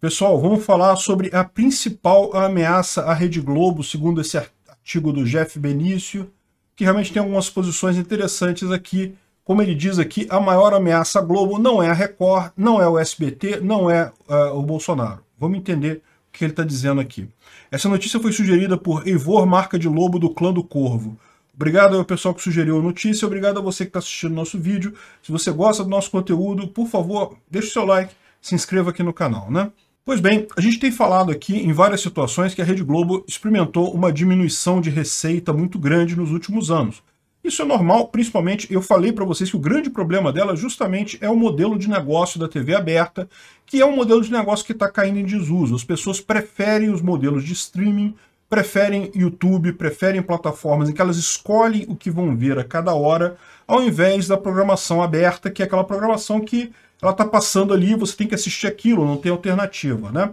Pessoal, vamos falar sobre a principal ameaça à Rede Globo, segundo esse artigo do Jeff Benício, que realmente tem algumas posições interessantes aqui. Como ele diz aqui, a maior ameaça à Globo não é a Record, não é o SBT, não é uh, o Bolsonaro. Vamos entender o que ele está dizendo aqui. Essa notícia foi sugerida por Eivor Marca de Lobo, do Clã do Corvo. Obrigado ao pessoal que sugeriu a notícia, obrigado a você que está assistindo nosso vídeo. Se você gosta do nosso conteúdo, por favor, deixe o seu like, se inscreva aqui no canal, né? Pois bem, a gente tem falado aqui em várias situações que a Rede Globo experimentou uma diminuição de receita muito grande nos últimos anos. Isso é normal, principalmente eu falei para vocês que o grande problema dela justamente é o modelo de negócio da TV aberta, que é um modelo de negócio que está caindo em desuso. As pessoas preferem os modelos de streaming, preferem YouTube, preferem plataformas em que elas escolhem o que vão ver a cada hora, ao invés da programação aberta, que é aquela programação que ela está passando ali, você tem que assistir aquilo, não tem alternativa, né?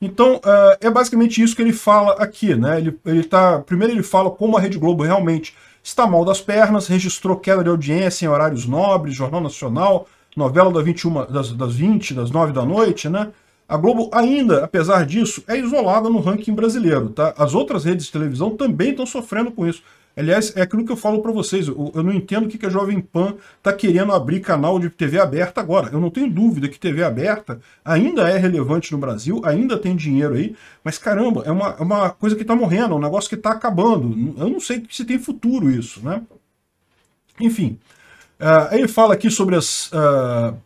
Então, é, é basicamente isso que ele fala aqui, né? Ele, ele tá, primeiro ele fala como a Rede Globo realmente está mal das pernas, registrou queda de audiência em horários nobres, Jornal Nacional, novela da 21, das, das 20, das 9 da noite, né? A Globo ainda, apesar disso, é isolada no ranking brasileiro, tá? As outras redes de televisão também estão sofrendo com isso. Aliás, é aquilo que eu falo para vocês. Eu, eu, não entendo o que, que a Jovem Pan está querendo abrir canal de TV aberta agora. Eu não tenho dúvida que TV aberta ainda é relevante no Brasil, ainda tem dinheiro aí, mas caramba, é uma, é uma coisa que está morrendo, é um negócio que está acabando. Eu não sei se tem futuro isso, né? Enfim, uh, ele fala aqui sobre as uh,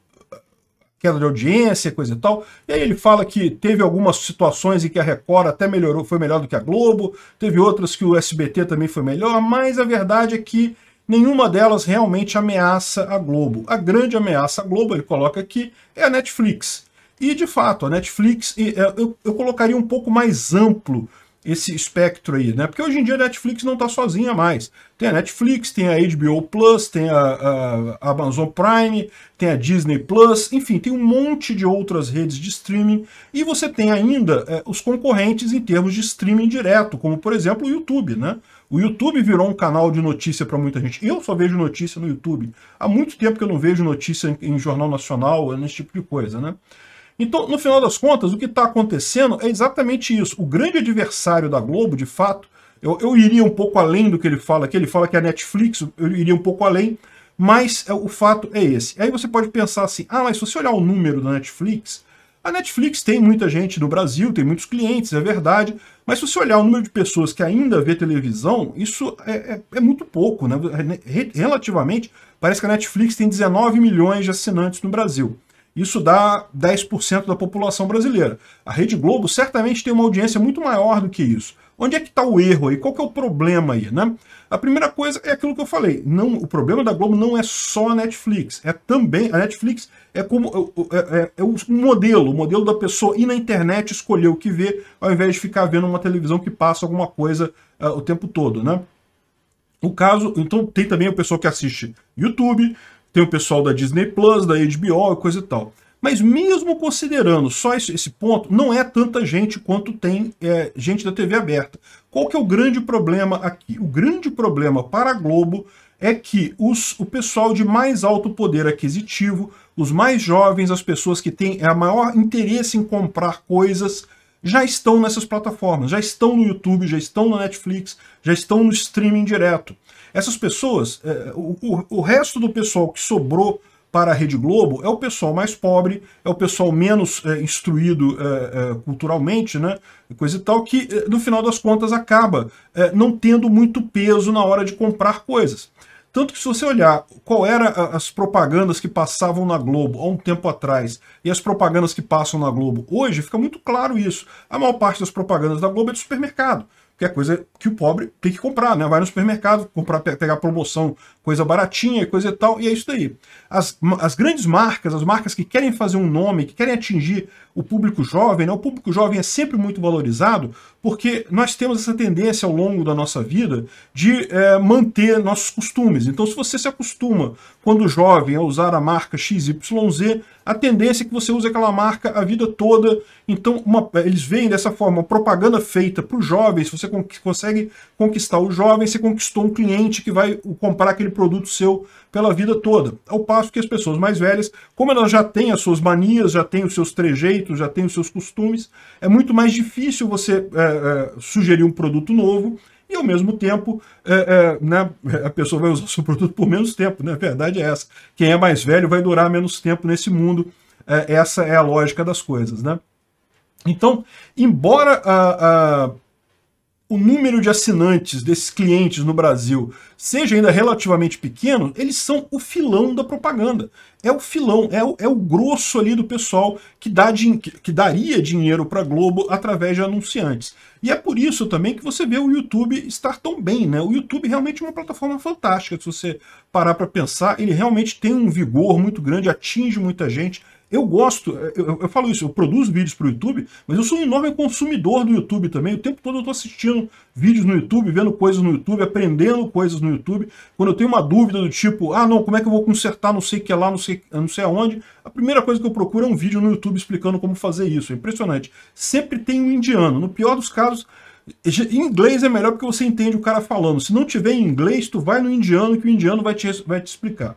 queda de audiência, coisa e tal. E aí ele fala que teve algumas situações em que a Record até melhorou, foi melhor do que a Globo, teve outras que o SBT também foi melhor, mas a verdade é que nenhuma delas realmente ameaça a Globo. A grande ameaça a Globo, ele coloca aqui, é a Netflix. E, de fato, a Netflix, é, eu, eu colocaria um pouco mais amplo esse espectro aí, né? Porque hoje em dia a Netflix não está sozinha mais. Tem a Netflix, tem a HBO Plus, tem a, a, a, Amazon Prime, tem a Disney Plus, enfim, tem um monte de outras redes de streaming. E você tem ainda é, os concorrentes em termos de streaming direto, como por exemplo o YouTube, né? O YouTube virou um canal de notícia para muita gente. Eu só vejo notícia no YouTube. Há muito tempo que eu não vejo notícia em, em jornal nacional, nesse tipo de coisa, né? Então, no final das contas, o que está acontecendo é exatamente isso. O grande adversário da Globo, de fato, eu, eu iria um pouco além do que ele fala aqui, ele fala que a Netflix, eu iria um pouco além, mas é, o fato é esse. Aí você pode pensar assim, ah, mas se você olhar o número da Netflix, a Netflix tem muita gente no Brasil, tem muitos clientes, é verdade, mas se você olhar o número de pessoas que ainda vê televisão, isso é, é, é muito pouco, né? Relativamente, parece que a Netflix tem 19 milhões de assinantes no Brasil. Isso dá 10% da população brasileira. A Rede Globo certamente tem uma audiência muito maior do que isso. Onde é que está o erro aí? Qual que é o problema aí, né? A primeira coisa é aquilo que eu falei. Não, o problema da Globo não é só a Netflix. É também a Netflix é como é, é, é o é modelo, o modelo da pessoa ir na internet escolher o que ver, ao invés de ficar vendo uma televisão que passa alguma coisa uh, o tempo todo, né? O caso, então tem também o pessoal que assiste YouTube, tem o pessoal da Disney Plus, da HBO e coisa e tal. Mas mesmo considerando só esse ponto, não é tanta gente quanto tem é, gente da TV aberta. Qual que é o grande problema aqui? O grande problema para a Globo é que os, o pessoal de mais alto poder aquisitivo, os mais jovens, as pessoas que têm é a maior interesse em comprar coisas, já estão nessas plataformas, já estão no YouTube, já estão na Netflix, já estão no streaming direto. Essas pessoas, é, o, o, o resto do pessoal que sobrou para a Rede Globo é o pessoal mais pobre, é o pessoal menos é, instruído é, é, culturalmente, né? coisa e tal, que é, no final das contas acaba é, não tendo muito peso na hora de comprar coisas. Tanto que se você olhar qual eram as propagandas que passavam na Globo há um tempo atrás e as propagandas que passam na Globo hoje, fica muito claro isso. A maior parte das propagandas da Globo é de supermercado que é coisa que o pobre tem que comprar, né? Vai no supermercado, comprar, pegar promoção, coisa baratinha, coisa e tal, e é isso daí. As, as grandes marcas, as marcas que querem fazer um nome, que querem atingir o público jovem, né? o público jovem é sempre muito valorizado porque nós temos essa tendência ao longo da nossa vida de é, manter nossos costumes. Então, se você se acostuma, quando jovem, a usar a marca XYZ, a tendência é que você use aquela marca a vida toda. Então, uma, eles veem dessa forma propaganda feita para os jovens. Você con consegue conquistar o jovem, você conquistou um cliente que vai comprar aquele produto seu pela vida toda. Ao passo que as pessoas mais velhas, como elas já têm as suas manias, já têm os seus trejeitos, já têm os seus costumes, é muito mais difícil você. É, é, é, sugerir um produto novo e, ao mesmo tempo, é, né, a pessoa vai usar o seu produto por menos tempo. Né? A verdade é essa. Quem é mais velho vai durar menos tempo nesse mundo. essa é a lógica das coisas. Né? Então, embora a, a o número de assinantes desses clientes no Brasil seja ainda relativamente pequeno, eles são o filão da propaganda. É o filão, é o, é o grosso ali do pessoal que, dá, que daria dinheiro para a Globo através de anunciantes. E é por isso também que você vê o YouTube estar tão bem. Né? O YouTube realmente é uma plataforma fantástica. Se você parar para pensar, ele realmente tem um vigor muito grande, atinge muita gente, eu gosto, eu, eu falo isso, eu produzo vídeos para o YouTube, mas eu sou um enorme consumidor do YouTube também. O tempo todo eu estou assistindo vídeos no YouTube, vendo coisas no YouTube, aprendendo coisas no YouTube. Quando eu tenho uma dúvida do tipo, ah não, como é que eu vou consertar não sei o que lá, não sei, não sei aonde, a primeira coisa que eu procuro é um vídeo no YouTube explicando como fazer isso. É impressionante. Sempre tem um indiano. No pior dos casos, em inglês é melhor porque você entende o cara falando. Se não tiver em inglês, tu vai no indiano que o indiano vai te, vai te explicar.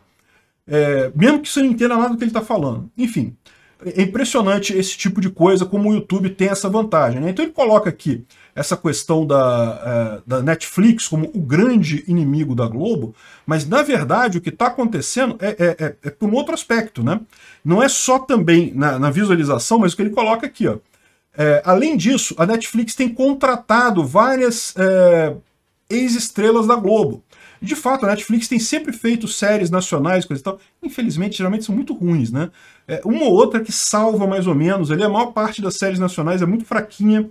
É, mesmo que você não entenda nada do que ele está falando. Enfim, é impressionante esse tipo de coisa, como o YouTube tem essa vantagem. Né? Então ele coloca aqui essa questão da, é, da Netflix como o grande inimigo da Globo, mas na verdade o que está acontecendo é, é, é, é, por um outro aspecto. Né? Não é só também na, na visualização, mas o que ele coloca aqui. Ó. É, além disso, a Netflix tem contratado várias é, ex-estrelas da Globo de fato, a Netflix tem sempre feito séries nacionais, coisa e tal. Infelizmente, geralmente são muito ruins, né? É, uma ou outra que salva mais ou menos. Ali, a maior parte das séries nacionais é muito fraquinha.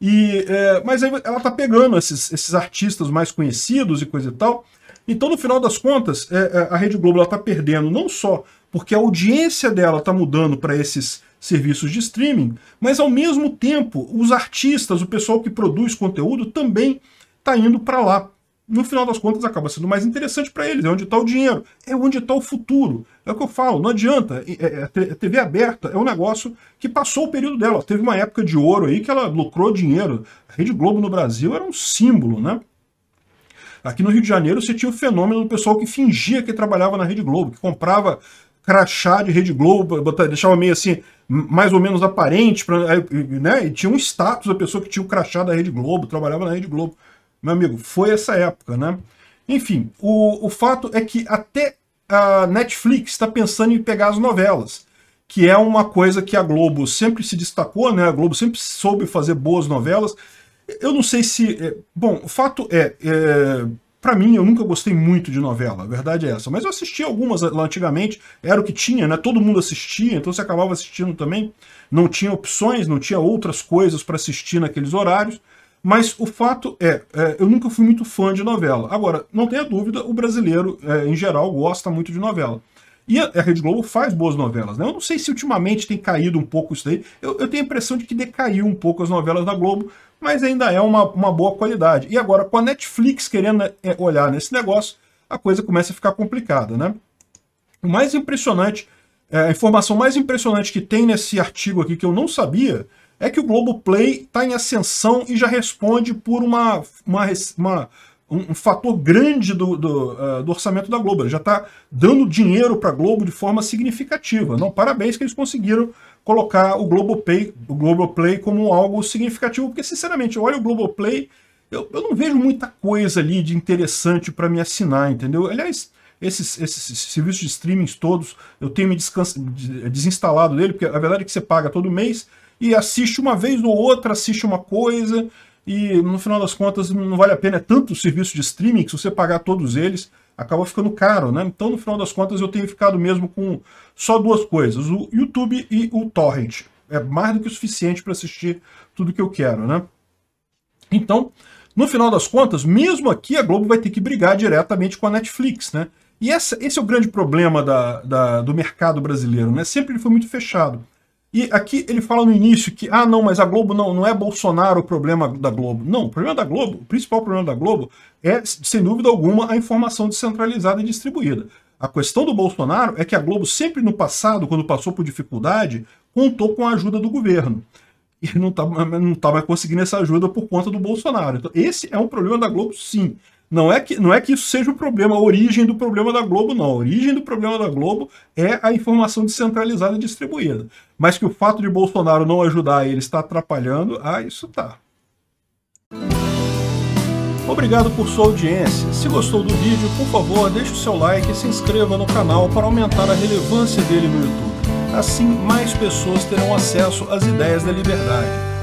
E, é, mas aí ela tá pegando esses, esses artistas mais conhecidos e coisa e tal. Então, no final das contas, é, é a Rede Globo ela tá perdendo não só porque a audiência dela tá mudando para esses serviços de streaming, mas ao mesmo tempo os artistas, o pessoal que produz conteúdo também tá indo para lá no final das contas acaba sendo mais interessante para eles. É onde está o dinheiro, é onde está o futuro. É o que eu falo, não adianta. A é, é, TV aberta é um negócio que passou o período dela. Teve uma época de ouro aí que ela lucrou dinheiro. A Rede Globo no Brasil era um símbolo, né? Aqui no Rio de Janeiro você tinha o fenômeno do pessoal que fingia que trabalhava na Rede Globo, que comprava crachá de Rede Globo, botava, deixava meio assim, mais ou menos aparente, pra, né? E tinha um status da pessoa que tinha o crachá da Rede Globo, trabalhava na Rede Globo. Meu amigo, foi essa época, né? Enfim, o, o fato é que até a Netflix está pensando em pegar as novelas, que é uma coisa que a Globo sempre se destacou, né? A Globo sempre soube fazer boas novelas. Eu não sei se... É... Bom, o fato é, é para mim, eu nunca gostei muito de novela, a verdade é essa. Mas eu assisti algumas lá antigamente, era o que tinha, né? Todo mundo assistia, então você acabava assistindo também. Não tinha opções, não tinha outras coisas para assistir naqueles horários. Mas o fato é, é, eu nunca fui muito fã de novela. Agora, não tenha dúvida, o brasileiro, é, em geral, gosta muito de novela. E a, a Rede Globo faz boas novelas, né? Eu não sei se ultimamente tem caído um pouco isso daí. Eu, eu, tenho a impressão de que decaiu um pouco as novelas da Globo, mas ainda é uma, uma boa qualidade. E agora, com a Netflix querendo é, olhar nesse negócio, a coisa começa a ficar complicada, né? O mais impressionante, é, a informação mais impressionante que tem nesse artigo aqui, que eu não sabia, é que o Globoplay está em ascensão e já responde por uma, uma, uma um, um, fator grande do, do, uh, do, orçamento da Globo. Ele já está dando dinheiro para a Globo de forma significativa. Não, parabéns que eles conseguiram colocar o Globoplay, o Globoplay como algo significativo, porque, sinceramente, olha o Globoplay, eu, eu não vejo muita coisa ali de interessante para me assinar, entendeu? Aliás, esses, esses, serviços de streaming todos, eu tenho me desinstalado dele, porque a verdade é que você paga todo mês, e assiste uma vez ou outra, assiste uma coisa, e no final das contas não vale a pena. É tanto o serviço de streaming que se você pagar todos eles, acaba ficando caro, né? Então, no final das contas, eu tenho ficado mesmo com só duas coisas, o YouTube e o Torrent. É mais do que o suficiente para assistir tudo que eu quero, né? Então, no final das contas, mesmo aqui a Globo vai ter que brigar diretamente com a Netflix, né? E essa, esse é o grande problema da, da, do mercado brasileiro, né? Sempre ele foi muito fechado. E aqui ele fala no início que, ah, não, mas a Globo não, não é Bolsonaro o problema da Globo. Não, o problema da Globo, o principal problema da Globo é, sem dúvida alguma, a informação descentralizada e distribuída. A questão do Bolsonaro é que a Globo sempre no passado, quando passou por dificuldade, contou com a ajuda do governo. E não estava tá, não tá mais conseguindo essa ajuda por conta do Bolsonaro. Então, esse é um problema da Globo, sim. Não é, que, não é que isso seja o problema, a origem do problema da Globo, não. A origem do problema da Globo é a informação descentralizada e distribuída. Mas que o fato de Bolsonaro não ajudar ele está atrapalhando, ah, isso tá. Obrigado por sua audiência. Se gostou do vídeo, por favor, deixe o seu like e se inscreva no canal para aumentar a relevância dele no YouTube. Assim, mais pessoas terão acesso às ideias da liberdade